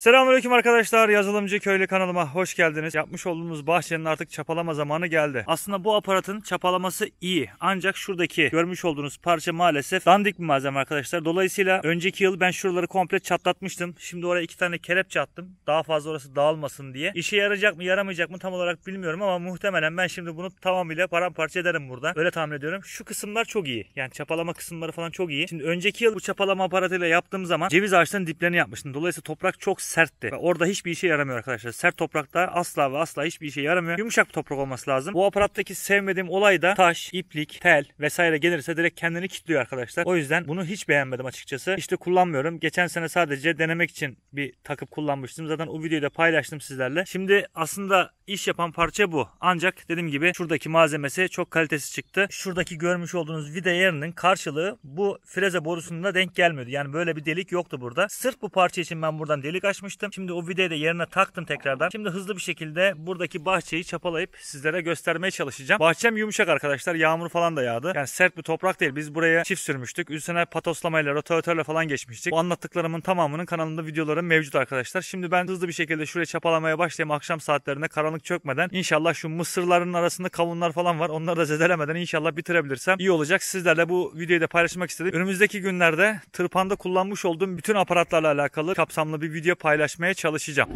Selamünaleyküm arkadaşlar. Yazılımcı Köylü kanalıma hoş geldiniz. Yapmış olduğumuz bahçenin artık çapalama zamanı geldi. Aslında bu aparatın çapalaması iyi. Ancak şuradaki görmüş olduğunuz parça maalesef dandik bir malzeme arkadaşlar. Dolayısıyla önceki yıl ben şuraları komple çatlatmıştım. Şimdi oraya iki tane kelepçe attım. Daha fazla orası dağılmasın diye. İşe yarayacak mı yaramayacak mı tam olarak bilmiyorum ama muhtemelen ben şimdi bunu tamamıyla paramparça ederim burada. Öyle tahmin ediyorum. Şu kısımlar çok iyi. Yani çapalama kısımları falan çok iyi. Şimdi önceki yıl bu çapalama aparatıyla yaptığım zaman ceviz ağaçlarının diplerini yapmıştım. Dolayısıyla toprak çok sertti. Ve orada hiçbir işe yaramıyor arkadaşlar. Sert toprakta asla ve asla hiçbir işe yaramıyor. Yumuşak bir toprak olması lazım. Bu aparattaki sevmediğim olay da taş, iplik, tel vesaire gelirse direkt kendini kilitliyor arkadaşlar. O yüzden bunu hiç beğenmedim açıkçası. İşte kullanmıyorum. Geçen sene sadece denemek için bir takıp kullanmıştım. Zaten o videoyu da paylaştım sizlerle. Şimdi aslında iş yapan parça bu. Ancak dediğim gibi şuradaki malzemesi çok kalitesi çıktı. Şuradaki görmüş olduğunuz vida yerinin karşılığı bu freze borusunda denk gelmiyordu. Yani böyle bir delik yoktu burada. Sırf bu parça için ben buradan delik açmıştım. Şimdi o vidayı da yerine taktım tekrardan. Şimdi hızlı bir şekilde buradaki bahçeyi çapalayıp sizlere göstermeye çalışacağım. Bahçem yumuşak arkadaşlar. Yağmur falan da yağdı. Yani sert bir toprak değil. Biz buraya çift sürmüştük. Üstüne patoslamayla, rotatörle falan geçmiştik. Bu anlattıklarımın tamamının kanalımda videoları mevcut arkadaşlar. Şimdi ben hızlı bir şekilde şuraya çapalamaya başlayayım. Akşam saatlerinde karanlık karanlık çökmeden inşallah şu mısırların arasında kavunlar falan var. Onları da zedelemeden inşallah bitirebilirsem iyi olacak. Sizlerle bu videoyu da paylaşmak istedim. Önümüzdeki günlerde tırpanda kullanmış olduğum bütün aparatlarla alakalı kapsamlı bir video paylaşmaya çalışacağım.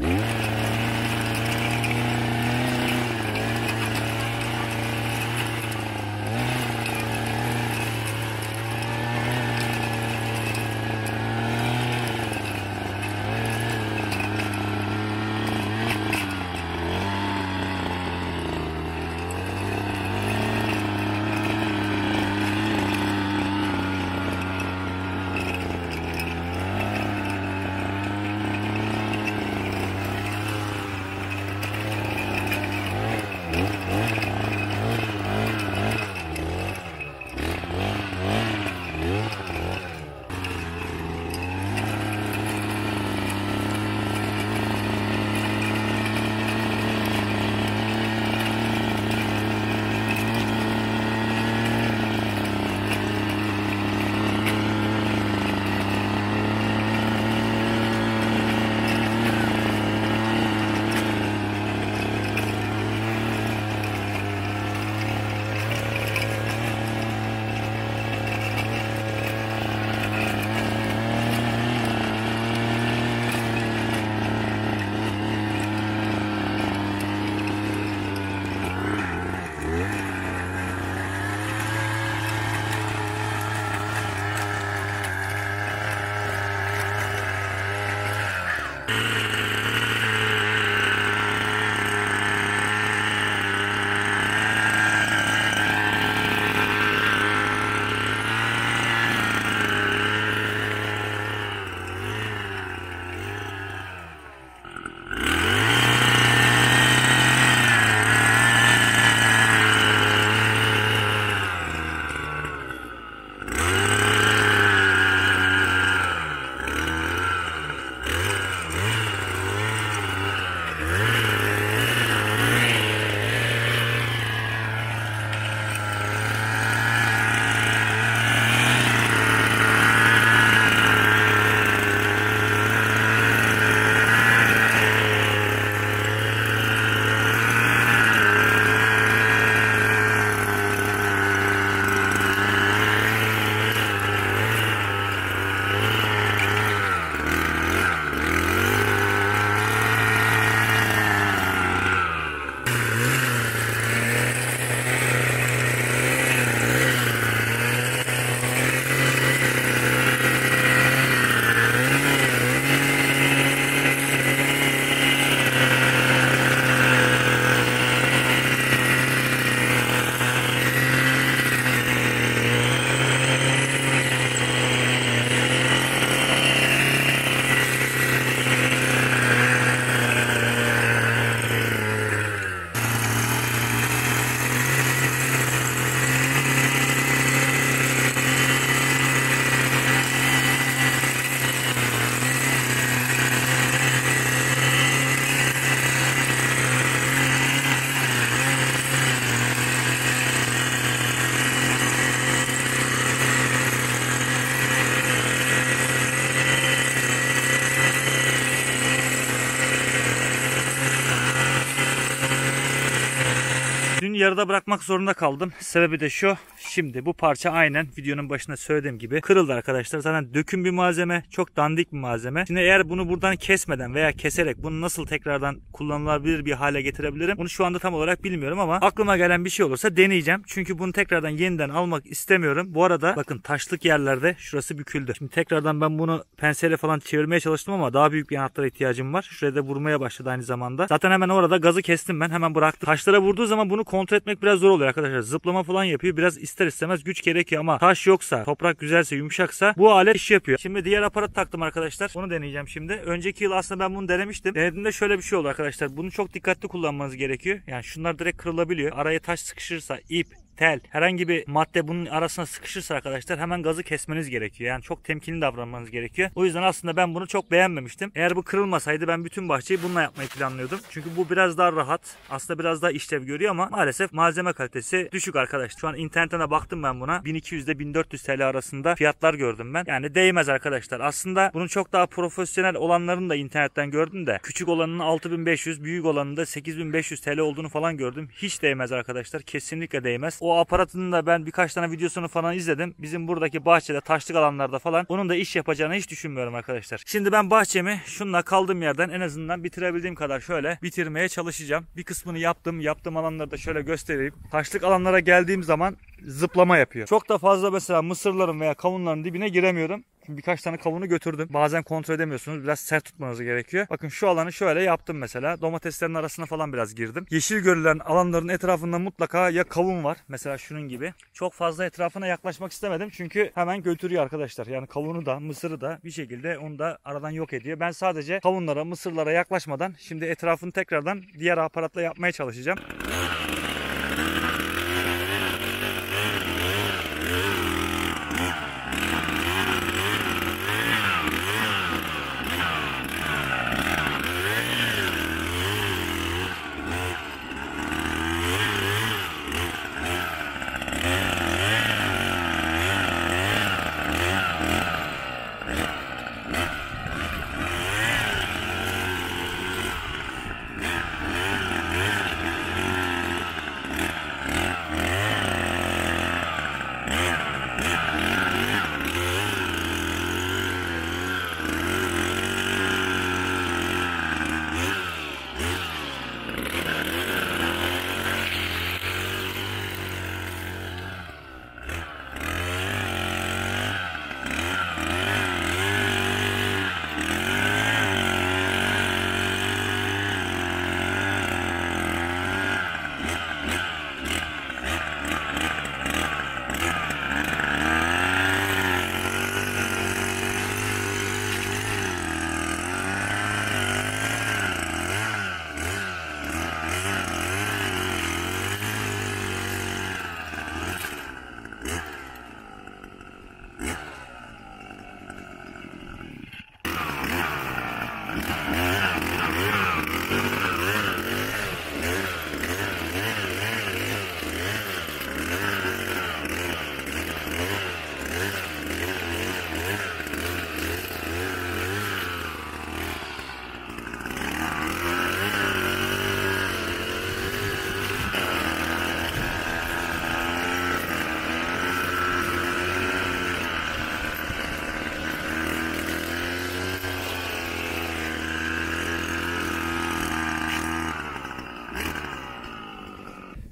yarıda bırakmak zorunda kaldım. Sebebi de şu. Şimdi bu parça aynen videonun başında söylediğim gibi kırıldı arkadaşlar. Zaten döküm bir malzeme. Çok dandik bir malzeme. Şimdi eğer bunu buradan kesmeden veya keserek bunu nasıl tekrardan kullanılabilir bir hale getirebilirim. Bunu şu anda tam olarak bilmiyorum ama aklıma gelen bir şey olursa deneyeceğim. Çünkü bunu tekrardan yeniden almak istemiyorum. Bu arada bakın taşlık yerlerde şurası büküldü. Şimdi tekrardan ben bunu penseyle falan çevirmeye çalıştım ama daha büyük bir anahtara ihtiyacım var. Şuraya da vurmaya başladı aynı zamanda. Zaten hemen orada gazı kestim ben. Hemen bıraktım. Taşlara vurduğu zaman bunu kontrol kontrol etmek biraz zor oluyor arkadaşlar. Zıplama falan yapıyor. Biraz ister istemez güç gerekiyor ama taş yoksa, toprak güzelse, yumuşaksa bu alet iş yapıyor. Şimdi diğer aparat taktım arkadaşlar. Onu deneyeceğim şimdi. Önceki yıl aslında ben bunu denemiştim. Denediğimde şöyle bir şey oldu arkadaşlar. Bunu çok dikkatli kullanmanız gerekiyor. Yani şunlar direkt kırılabiliyor. Araya taş sıkışırsa, ip, tel, herhangi bir madde bunun arasına sıkışırsa arkadaşlar hemen gazı kesmeniz gerekiyor. Yani çok temkinli davranmanız gerekiyor. O yüzden aslında ben bunu çok beğenmemiştim. Eğer bu kırılmasaydı ben bütün bahçeyi bununla yapmayı planlıyordum. Çünkü bu biraz daha rahat. Aslında biraz daha işlev görüyor ama maalesef malzeme kalitesi düşük arkadaşlar. Şu an internetten de baktım ben buna. 1200 ile 1400 TL arasında fiyatlar gördüm ben. Yani değmez arkadaşlar. Aslında bunun çok daha profesyonel olanlarını da internetten gördüm de küçük olanının 6500, büyük olanında 8500 TL olduğunu falan gördüm. Hiç değmez arkadaşlar. Kesinlikle değmez. O aparatının da ben birkaç tane videosunu falan izledim. Bizim buradaki bahçede taşlık alanlarda falan onun da iş yapacağını hiç düşünmüyorum arkadaşlar. Şimdi ben bahçemi şunla kaldığım yerden en azından bitirebildiğim kadar şöyle bitirmeye çalışacağım. Bir kısmını yaptım. Yaptığım alanları da şöyle göstereyim. Taşlık alanlara geldiğim zaman zıplama yapıyor. Çok da fazla mesela mısırların veya kavunların dibine giremiyorum. birkaç tane kavunu götürdüm. Bazen kontrol edemiyorsunuz. Biraz sert tutmanız gerekiyor. Bakın şu alanı şöyle yaptım mesela. Domateslerin arasına falan biraz girdim. Yeşil görülen alanların etrafında mutlaka ya kavun var. Mesela şunun gibi. Çok fazla etrafına yaklaşmak istemedim. Çünkü hemen götürüyor arkadaşlar. Yani kavunu da mısırı da bir şekilde onu da aradan yok ediyor. Ben sadece kavunlara mısırlara yaklaşmadan şimdi etrafını tekrardan diğer aparatla yapmaya çalışacağım.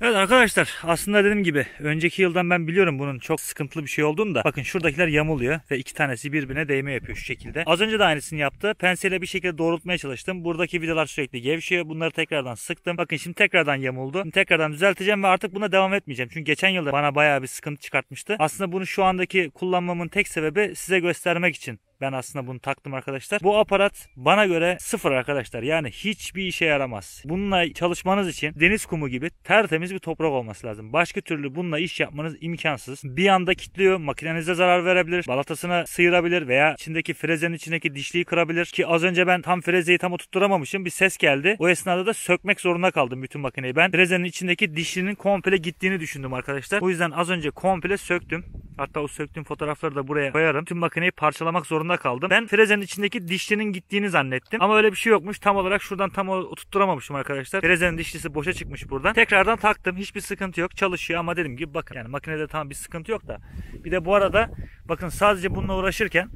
Evet arkadaşlar aslında dediğim gibi önceki yıldan ben biliyorum bunun çok sıkıntılı bir şey olduğunu da bakın şuradakiler yamuluyor ve iki tanesi birbirine değme yapıyor şu şekilde. Az önce de aynısını yaptı. Penseyle bir şekilde doğrultmaya çalıştım. Buradaki vidalar sürekli gevşiyor. Bunları tekrardan sıktım. Bakın şimdi tekrardan yamuldu. Şimdi tekrardan düzelteceğim ve artık buna devam etmeyeceğim. Çünkü geçen yılda bana bayağı bir sıkıntı çıkartmıştı. Aslında bunu şu andaki kullanmamın tek sebebi size göstermek için ben aslında bunu taktım arkadaşlar. Bu aparat bana göre sıfır arkadaşlar. Yani hiçbir işe yaramaz. Bununla çalışmanız için deniz kumu gibi tertemiz bir toprak olması lazım. Başka türlü bununla iş yapmanız imkansız. Bir anda kilitliyor. Makinenize zarar verebilir. Balatasını sıyırabilir veya içindeki frezenin içindeki dişliği kırabilir. Ki az önce ben tam frezeyi tam oturtturamamışım. Bir ses geldi. O esnada da sökmek zorunda kaldım bütün makineyi. Ben frezenin içindeki dişlinin komple gittiğini düşündüm arkadaşlar. O yüzden az önce komple söktüm. Hatta o söktüğüm fotoğrafları da buraya koyarım. Tüm makineyi parçalamak zorunda kaldım. Ben frezenin içindeki dişlinin gittiğini zannettim. Ama öyle bir şey yokmuş. Tam olarak şuradan tam oturtturamamışım arkadaşlar. Frezenin dişlisi boşa çıkmış buradan. Tekrardan taktım. Hiçbir sıkıntı yok. Çalışıyor ama dedim ki bakın yani makinede tam bir sıkıntı yok da. Bir de bu arada bakın sadece bununla uğraşırken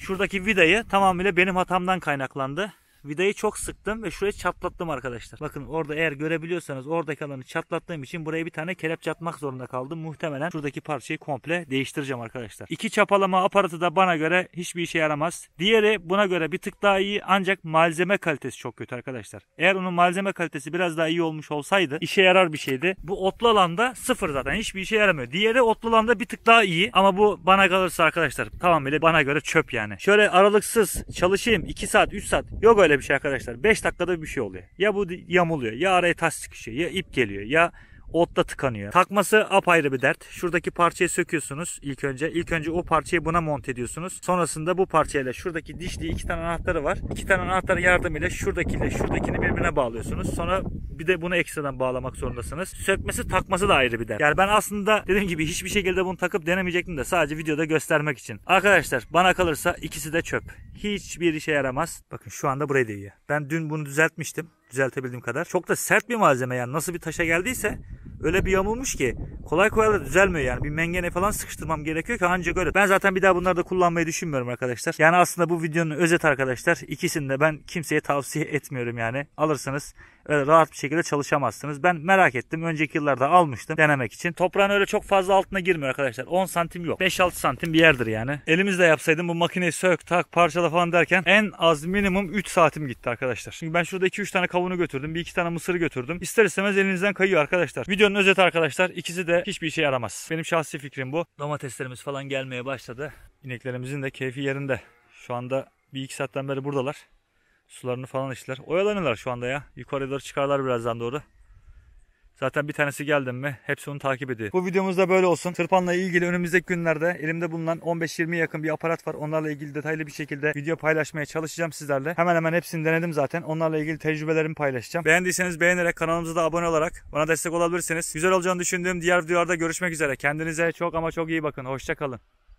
şuradaki vidayı tamamıyla benim hatamdan kaynaklandı vidayı çok sıktım ve şurayı çatlattım arkadaşlar. Bakın orada eğer görebiliyorsanız oradaki alanı çatlattığım için buraya bir tane kelepçe atmak zorunda kaldım. Muhtemelen şuradaki parçayı komple değiştireceğim arkadaşlar. İki çapalama aparatı da bana göre hiçbir işe yaramaz. Diğeri buna göre bir tık daha iyi ancak malzeme kalitesi çok kötü arkadaşlar. Eğer onun malzeme kalitesi biraz daha iyi olmuş olsaydı işe yarar bir şeydi. Bu otlu alanda sıfır zaten hiçbir işe yaramıyor. Diğeri otlu alanda bir tık daha iyi ama bu bana kalırsa arkadaşlar tamamıyla bana göre çöp yani. Şöyle aralıksız çalışayım 2 saat 3 saat yok öyle böyle bir şey arkadaşlar. 5 dakikada bir şey oluyor. Ya bu yamuluyor ya araya taş sıkışıyor ya ip geliyor ya otla tıkanıyor. Takması apayrı bir dert. Şuradaki parçayı söküyorsunuz ilk önce. ilk önce o parçayı buna monte ediyorsunuz. Sonrasında bu parçayla şuradaki dişli iki tane anahtarı var. İki tane anahtarı yardımıyla şuradakiyle şuradakini birbirine bağlıyorsunuz. Sonra bir de bunu ekstradan bağlamak zorundasınız. Sökmesi takması da ayrı bir der. Yani ben aslında dediğim gibi hiçbir şekilde bunu takıp denemeyecektim de sadece videoda göstermek için. Arkadaşlar bana kalırsa ikisi de çöp. Hiçbir işe yaramaz. Bakın şu anda burayı değiyor. Ben dün bunu düzeltmiştim. Düzeltebildiğim kadar. Çok da sert bir malzeme yani. Nasıl bir taşa geldiyse öyle bir yamulmuş ki kolay kolay da düzelmiyor yani. Bir mengene falan sıkıştırmam gerekiyor ki ancak öyle. Ben zaten bir daha bunları da kullanmayı düşünmüyorum arkadaşlar. Yani aslında bu videonun özet arkadaşlar. İkisini de ben kimseye tavsiye etmiyorum yani. Alırsanız öyle rahat bir şekilde çalışamazsınız. Ben merak ettim. Önceki yıllarda almıştım denemek için. Toprağın öyle çok fazla altına girmiyor arkadaşlar. 10 santim yok. 5-6 santim bir yerdir yani. Elimizle yapsaydım bu makineyi sök, tak, parçala falan derken en az minimum 3 saatim gitti arkadaşlar. Çünkü ben şurada 2-3 tane kavunu götürdüm. Bir iki tane mısırı götürdüm. İster istemez elinizden kayıyor arkadaşlar. Videonun özeti arkadaşlar. ikisi de hiçbir işe yaramaz. Benim şahsi fikrim bu. Domateslerimiz falan gelmeye başladı. İneklerimizin de keyfi yerinde. Şu anda bir iki saatten beri buradalar. Sularını falan işler. Oyalanırlar şu anda ya. Yukarı doğru çıkarlar birazdan doğru. Zaten bir tanesi geldim mi hepsi onu takip ediyor. Bu videomuz da böyle olsun. Tırpanla ilgili önümüzdeki günlerde elimde bulunan 15-20 yakın bir aparat var. Onlarla ilgili detaylı bir şekilde video paylaşmaya çalışacağım sizlerle. Hemen hemen hepsini denedim zaten. Onlarla ilgili tecrübelerimi paylaşacağım. Beğendiyseniz beğenerek kanalımıza da abone olarak bana destek olabilirsiniz. Güzel olacağını düşündüğüm diğer videolarda görüşmek üzere. Kendinize çok ama çok iyi bakın. Hoşçakalın.